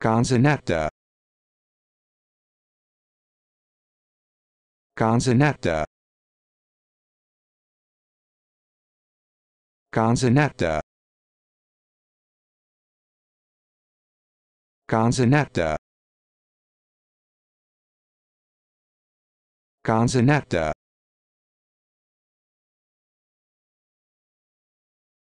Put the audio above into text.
Gonzanetta Gonzanetta Gonzanetta Gonzanetta Gonzanetta